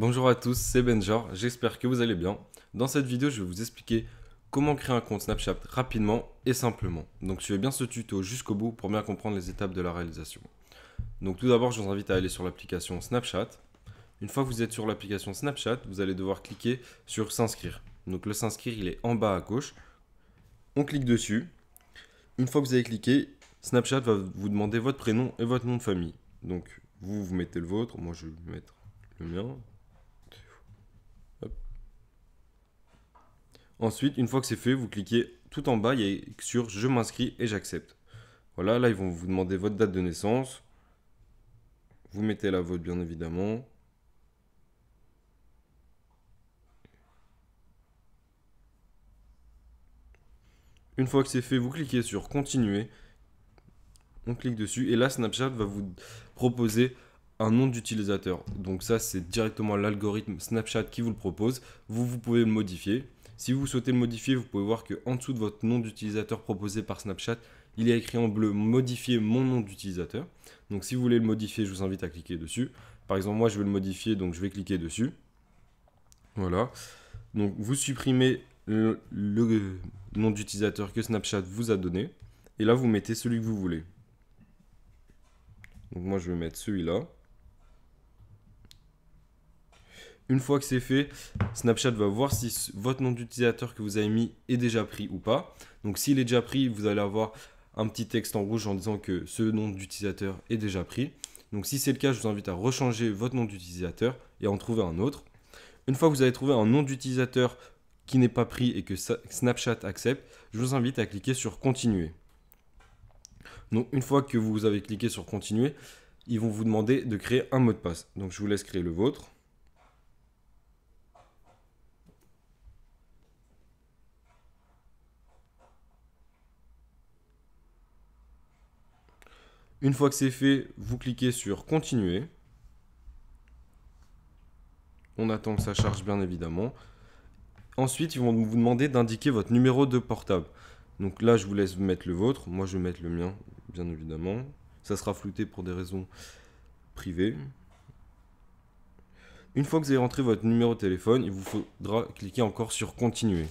Bonjour à tous, c'est Benjar, j'espère que vous allez bien. Dans cette vidéo, je vais vous expliquer comment créer un compte Snapchat rapidement et simplement. Donc suivez bien ce tuto jusqu'au bout pour bien comprendre les étapes de la réalisation. Donc tout d'abord, je vous invite à aller sur l'application Snapchat. Une fois que vous êtes sur l'application Snapchat, vous allez devoir cliquer sur s'inscrire. Donc le s'inscrire, il est en bas à gauche. On clique dessus. Une fois que vous avez cliqué, Snapchat va vous demander votre prénom et votre nom de famille. Donc vous, vous mettez le vôtre, moi je vais mettre le mien, Ensuite, une fois que c'est fait, vous cliquez tout en bas il y a sur Je m'inscris et j'accepte. Voilà, là, ils vont vous demander votre date de naissance. Vous mettez la vôtre, bien évidemment. Une fois que c'est fait, vous cliquez sur Continuer. On clique dessus et là, Snapchat va vous proposer un nom d'utilisateur. Donc ça, c'est directement l'algorithme Snapchat qui vous le propose. Vous, vous pouvez le modifier. Si vous souhaitez le modifier, vous pouvez voir que en dessous de votre nom d'utilisateur proposé par Snapchat, il est écrit en bleu modifier mon nom d'utilisateur. Donc si vous voulez le modifier, je vous invite à cliquer dessus. Par exemple, moi je veux le modifier, donc je vais cliquer dessus. Voilà. Donc vous supprimez le nom d'utilisateur que Snapchat vous a donné. Et là, vous mettez celui que vous voulez. Donc moi, je vais mettre celui-là. Une fois que c'est fait, Snapchat va voir si votre nom d'utilisateur que vous avez mis est déjà pris ou pas. Donc s'il est déjà pris, vous allez avoir un petit texte en rouge en disant que ce nom d'utilisateur est déjà pris. Donc si c'est le cas, je vous invite à rechanger votre nom d'utilisateur et à en trouver un autre. Une fois que vous avez trouvé un nom d'utilisateur qui n'est pas pris et que Snapchat accepte, je vous invite à cliquer sur Continuer. Donc une fois que vous avez cliqué sur Continuer, ils vont vous demander de créer un mot de passe. Donc je vous laisse créer le vôtre. Une fois que c'est fait, vous cliquez sur continuer. On attend que ça charge bien évidemment. Ensuite, ils vont vous demander d'indiquer votre numéro de portable. Donc là, je vous laisse mettre le vôtre. Moi, je vais mettre le mien, bien évidemment. Ça sera flouté pour des raisons privées. Une fois que vous avez rentré votre numéro de téléphone, il vous faudra cliquer encore sur continuer.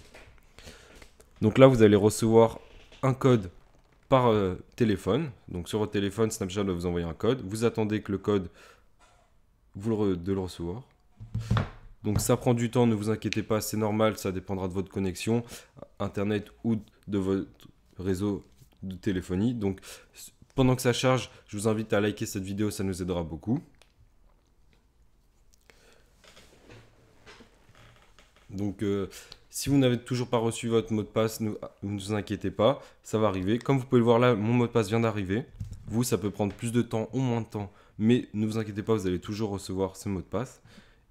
Donc là, vous allez recevoir un code par euh, téléphone. Donc sur votre téléphone, Snapchat va vous envoyer un code. Vous attendez que le code, vous le de le Donc ça prend du temps, ne vous inquiétez pas, c'est normal, ça dépendra de votre connexion Internet ou de votre réseau de téléphonie. Donc pendant que ça charge, je vous invite à liker cette vidéo, ça nous aidera beaucoup. Donc euh, si vous n'avez toujours pas reçu votre mot de passe, ne vous inquiétez pas, ça va arriver. Comme vous pouvez le voir là, mon mot de passe vient d'arriver. Vous, ça peut prendre plus de temps ou moins de temps, mais ne vous inquiétez pas, vous allez toujours recevoir ce mot de passe.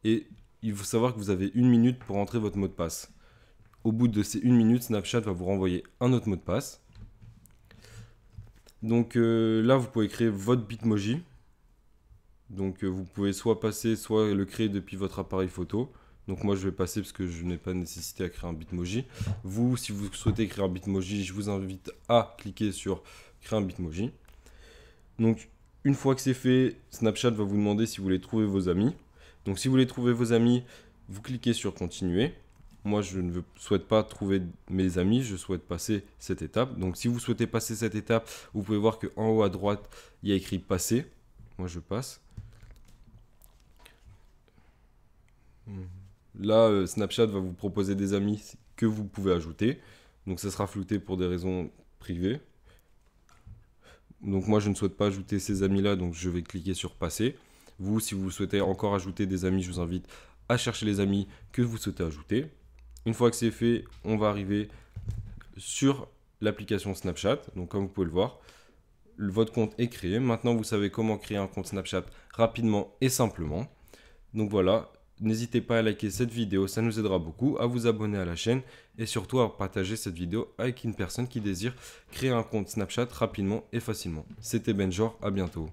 Et il faut savoir que vous avez une minute pour entrer votre mot de passe. Au bout de ces une minute, Snapchat va vous renvoyer un autre mot de passe. Donc euh, là, vous pouvez créer votre Bitmoji. Donc euh, vous pouvez soit passer, soit le créer depuis votre appareil photo. Donc moi je vais passer parce que je n'ai pas nécessité à créer un bitmoji. Vous, si vous souhaitez créer un bitmoji, je vous invite à cliquer sur créer un bitmoji. Donc une fois que c'est fait, Snapchat va vous demander si vous voulez trouver vos amis. Donc si vous voulez trouver vos amis, vous cliquez sur continuer. Moi je ne souhaite pas trouver mes amis, je souhaite passer cette étape. Donc si vous souhaitez passer cette étape, vous pouvez voir qu'en haut à droite, il y a écrit passer. Moi je passe. Hmm. Là, euh, Snapchat va vous proposer des amis que vous pouvez ajouter. Donc ça sera flouté pour des raisons privées. Donc moi, je ne souhaite pas ajouter ces amis-là, donc je vais cliquer sur Passer. Vous, si vous souhaitez encore ajouter des amis, je vous invite à chercher les amis que vous souhaitez ajouter. Une fois que c'est fait, on va arriver sur l'application Snapchat. Donc comme vous pouvez le voir, votre compte est créé. Maintenant, vous savez comment créer un compte Snapchat rapidement et simplement. Donc voilà, N'hésitez pas à liker cette vidéo, ça nous aidera beaucoup, à vous abonner à la chaîne et surtout à partager cette vidéo avec une personne qui désire créer un compte Snapchat rapidement et facilement. C'était Benjor, à bientôt.